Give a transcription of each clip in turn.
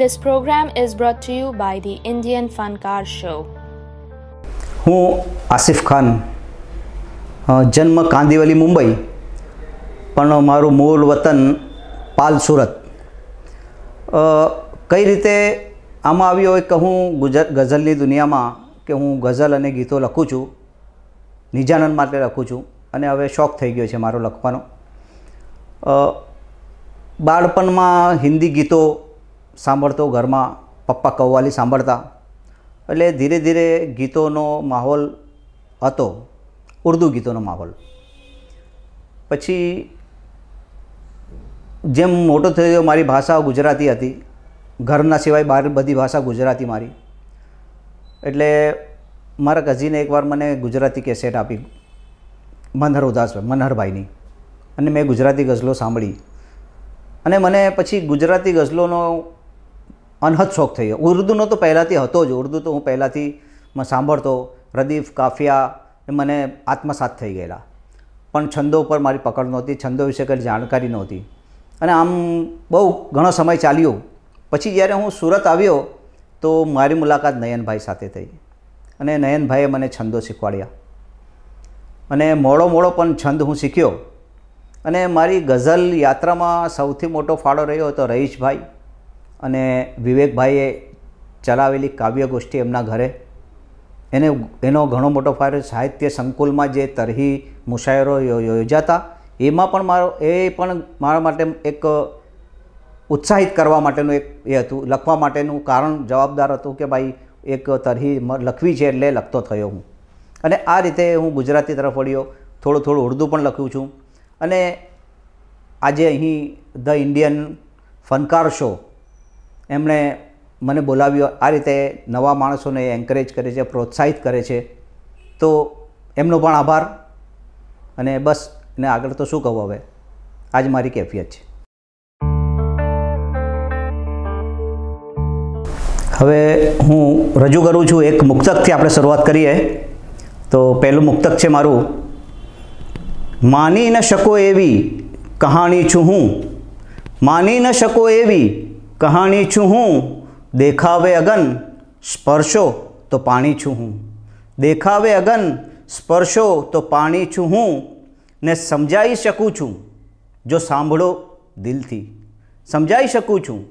This program is brought to you by the Indian Funkar Show. હું આસિફ ખાન જન્મ કાંદીવલી મુંબઈ પણ મારું મૂળ વતન પાલ સુરત કઈ રીતે આમાં આવ્યો એક હું ગુજરાત ગઝલની દુનિયામાં કે હું ગઝલ અને ગીતો લખું છું નિજાનંદ માટે લખું છું અને હવે શોખ થઈ ગયો છે મારો લખવાનો બાળપણમાં હિન્દી ગીતો સાંભળતો ઘરમાં પપ્પા કવ્વાલી સાંભળતા એટલે ધીરે ધીરે ગીતોનો માહોલ હતો ઉર્દુ ગીતોનો માહોલ પછી જેમ મોટો થયો મારી ભાષા ગુજરાતી હતી ઘરના સિવાય બહાર બધી ભાષા ગુજરાતી મારી એટલે મારા કઝીને એકવાર મને ગુજરાતી કેસેટ આપી મનહર ઉદાસભાઈ મનહરભાઈની અને મેં ગુજરાતી ગઝલો સાંભળી અને મને પછી ગુજરાતી ગઝલોનો અનહદ શોખ થઈ ગયો ઉર્દુનો તો પહેલાંથી હતો જ ઉર્દુ તો હું પહેલાંથી સાંભળતો રદીફ કાફિયા એ મને આત્મસાત થઈ ગયેલા પણ છંદો ઉપર મારી પકડ નહોતી છંદો વિશે કંઈ જાણકારી નહોતી અને આમ બહુ ઘણો સમય ચાલ્યો પછી જ્યારે હું સુરત આવ્યો તો મારી મુલાકાત નયનભાઈ સાથે થઈ અને નયનભાઈએ મને છંદો શીખવાડ્યા અને મોડો મોડો પણ છંદ હું શીખ્યો અને મારી ગઝલ યાત્રામાં સૌથી મોટો ફાળો રહ્યો હતો રહીશભાઈ અને વિવેકભાઈએ ચલાવેલી કાવ્યગોષ્ઠી એમના ઘરે એને એનો ઘણો મોટો ફાયદો સાહિત્ય સંકુલમાં જે તરહી મુશાયરો યોજાતા એમાં પણ મારો એ પણ મારા માટે એક ઉત્સાહિત કરવા માટેનું એક એ હતું લખવા માટેનું કારણ જવાબદાર હતું કે ભાઈ એક તરહી લખવી છે એટલે લખતો થયો હું અને આ રીતે હું ગુજરાતી તરફ વળ્યો થોડું થોડું ઉર્દુ પણ લખ્યું છું અને આજે અહીં ધ ઇન્ડિયન ફનકાર શો એમણે મને બોલાવ્યો આ રીતે નવા માણસોને એન્કરેજ કરે છે પ્રોત્સાહિત કરે છે તો એમનો પણ આભાર અને બસ ને આગળ તો શું કહું હવે આજ મારી કેફિયત છે હવે હું રજૂ કરું છું એક મુક્તકથી આપણે શરૂઆત કરીએ તો પહેલું મુક્તક છે મારું માની ન શકો એવી કહાણી છું હું માની ન શકો એવી કહાણી છું હું દેખાવે અગન સ્પર્શો તો પાણી છું હું દેખાવે અગન સ્પર્શો તો પાણી છું હું ને સમજાવી શકું છું જો સાંભળો દિલથી સમજાવી શકું છું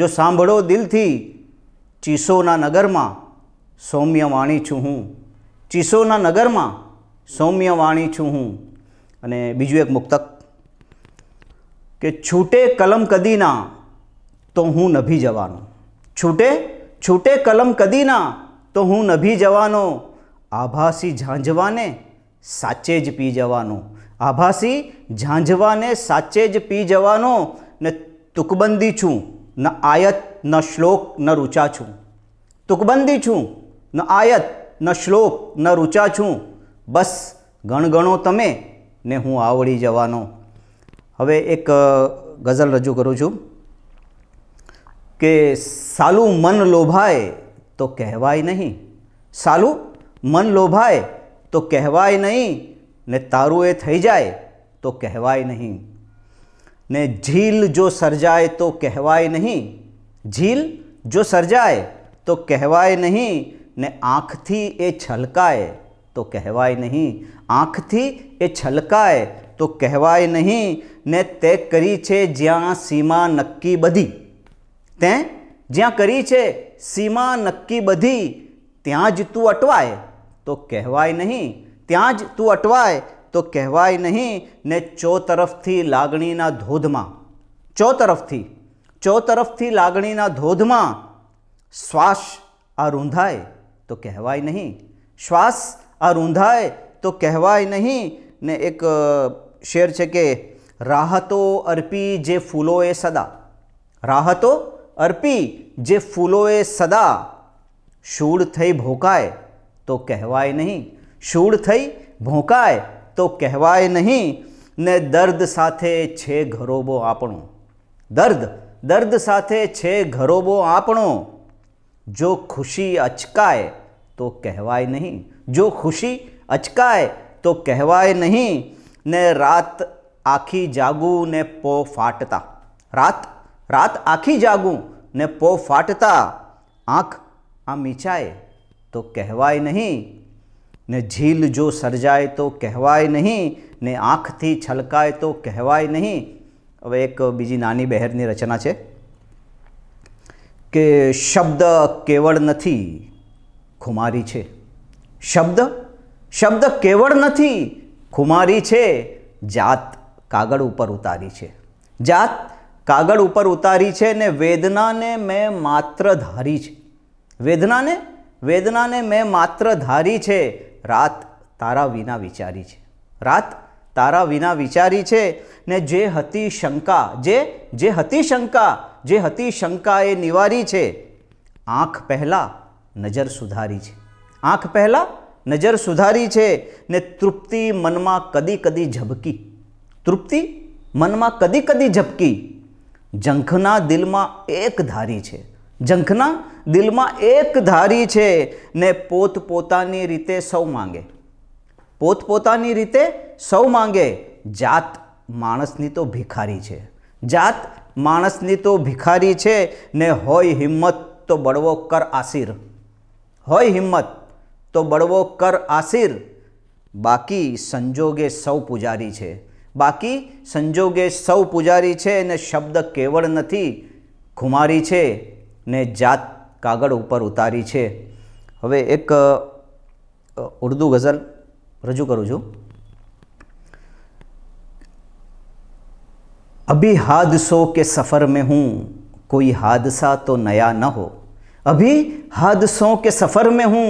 જો સાંભળો દિલથી ચીસોના નગરમાં સૌમ્ય વાણી છું હું ચીસોના નગરમાં સૌમ્ય વાણી છું હું અને બીજું એક મુક્તક કે છૂટે કલમ કદીના તો હું નભી જવાનો છૂટે છૂટે કલમ કદીના તો હું નભી જવાનો આભાસી ઝાંઝવાને સાચે જ પી જવાનો આભાસી ઝાંઝવાને સાચે જ પી જવાનો ને તુકબંધી છું ન આયત ન શ્લોક ન રૂચા છું તુકબંધી છું ન આયત ન શ્લોક ન રૂચા છું બસ ગણગણો તમે ને હું આવડી જવાનો હવે એક ગઝલ રજૂ કરું છું के सालू मन लोभाए तो कहवाय नहीं सालू मन लोभाए तो कहवाय नहीं ने तारू ए थी जाए तो कहवाय नहीं ने झील जो सर्जाए तो कहवाय नहीं झील जो सर्जाए तो कहवाय नहीं ने आँख थी ए छलकाए तो कहवाय नहीं आँख थी ए छलकाए तो कहवाय नहीं ने तय करी छे ज्या सीमा नक्की बधी તે જ્યાં કરી છે સીમા નક્કી બધી ત્યાં જ તું અટવાય તો કહેવાય નહીં ત્યાં જ તું અટવાય તો કહેવાય નહીં ને ચો તરફથી લાગણીના ધોધમાં ચો તરફથી ચો તરફથી લાગણીના ધોધમાં શ્વાસ આ રૂંધાય તો કહેવાય નહીં શ્વાસ આ રૂંધાય તો કહેવાય નહીં ને એક શેર છે કે રાહતો અર્પી જે ફૂલોએ સદા રાહતો અર્પી જે ફૂલોએ સદા શૂળ થઈ ભોંકાય તો કહેવાય નહીં શૂળ થઈ ભોંકાય તો કહેવાય નહીં ને દર્દ સાથે છે ઘરોબો આપણો દર્દ દર્દ સાથે છે ઘરોબો આપણો જો ખુશી અચકાય તો કહેવાય નહીં જો ખુશી અચકાય તો કહેવાય નહીં ને રાત આખી જાગું ને પો ફાટતા રાત રાત આખી જાગું ને પો ફાટતા આંખ આ મીચાય તો કહેવાય નહીં ને ઝીલ જો સર્જાય તો કહેવાય નહીં ને આંખથી છલકાય તો કહેવાય નહીં હવે એક બીજી નાની બહેરની રચના છે કે શબ્દ કેવળ નથી ખુમારી છે શબ્દ શબ્દ કેવળ નથી ખુમારી છે જાત કાગળ ઉપર ઉતારી છે જાત કાગળ ઉપર ઉતારી છે ને વેદનાને મેં માત્ર ધારી છે વેદનાને વેદનાને મેં માત્ર ધારી છે રાત તારા વિના વિચારી છે રાત તારા વિના વિચારી છે ને જે હતી શંકા જે જે હતી શંકા જે હતી શંકા એ નિવારી છે આંખ પહેલાં નજર સુધારી છે આંખ પહેલાં નજર સુધારી છે ને તૃપ્તિ મનમાં કદી કદી ઝબકી તૃપ્તિ મનમાં કદી કદી ઝબકી જંખના દિલમાં એક ધારી છે જંખના દિલમાં એક ધારી છે ને પોતપોતાની રીતે સૌ માંગે પોતપોતાની રીતે સૌ માંગે જાત માણસની તો ભિખારી છે જાત માણસની તો ભિખારી છે ને હોય હિંમત તો બળવો કર આસીર હોય હિંમત તો બળવો કર આસીર બાકી સંજોગે સૌ પૂજારી છે बाकी संजोगे सौ पुजारी है शब्द केवल नहीं નથી है છે जात कागड़ કાગળ ઉપર ઉતારી છે હવે એક ઉર્દુ ગઝલ રજૂ કરું अभी हादसों के सफ़र में हूँ कोई हादसा तो नया न हो अभी हादसों के सफ़र में हूँ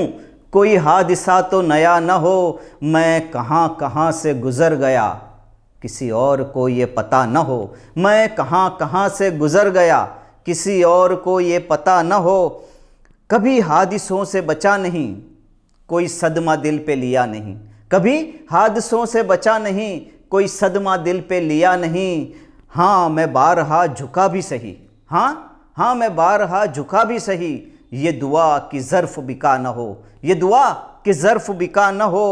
कोई हादसा तो नया न हो मैं कहाँ कहाँ से गुज़र गया किसी और को ये पता न हो मैं कहाँ कहाँ से गुज़र गया किसी और को ये पता न हो कभी हादिसों से बचा नहीं कोई सदमा दिल पे लिया नहीं कभी हादसों से बचा नहीं कोई सदमा दिल पे लिया नहीं हाँ मैं बारहा झुका भी सही हाँ हाँ मैं बारहा झुका भी सही ये दुआ कि ज़र्फ़ बिका न हो ये दुआ कि ज़र्फ़ बिका न हो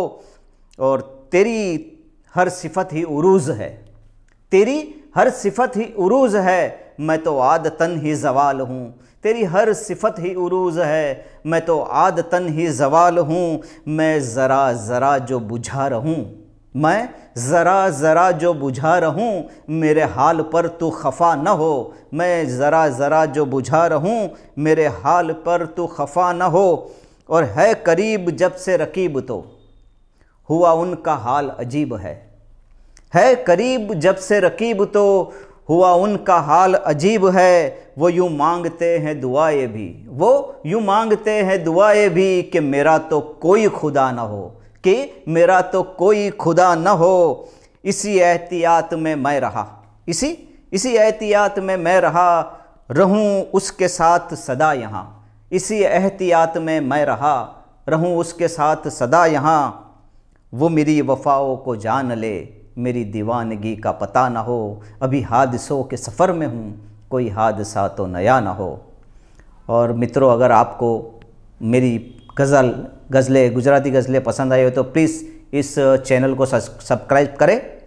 और तेरी हर सिफत ही उरूज है तेरी हर सिफत ही उरूज है मैं तो आद तन ही जवाल हूँ तेरी हर सिफत ही उरूज है मैं तो आद तन ही जवाल हूँ मैं ज़रा ज़रा जो बुझा रहूँ मैं ज़रा ज़रा जो बुझा रहूँ मेरे हाल पर तू खफा न हो मैं ज़रा ज़रा जो बुझा रहूँ मेरे हाल पर तू खफा न हो और है करीब जब से रकीब तो हुआ उनका हाल अजीब है है करीब जब से रकीब तो हुआ उनका हाल अजीब है वो यूँ मांगते हैं दुआएं भी वो यूँ मांगते हैं दुआएं भी कि मेरा तो कोई खुदा न हो कि मेरा तो कोई खुदा न हो इसी एहतियात में मैं रहा इसी इसी एहतियात में मैं रहा रहूं उसके साथ सदा यहाँ इसी एहतियात में मैं रहा रहूं उसके साथ सदा यहाँ वो मेरी वफाओं को जान ले मेरी दीवानगी का पता ना हो अभी हादसों के सफ़र में हूँ कोई हादसा तो नया ना हो और मित्रों अगर आपको मेरी गज़ल गज़लें गुजराती गज़लें पसंद आई हो तो प्लीज़ इस चैनल को सब्सक्राइब करें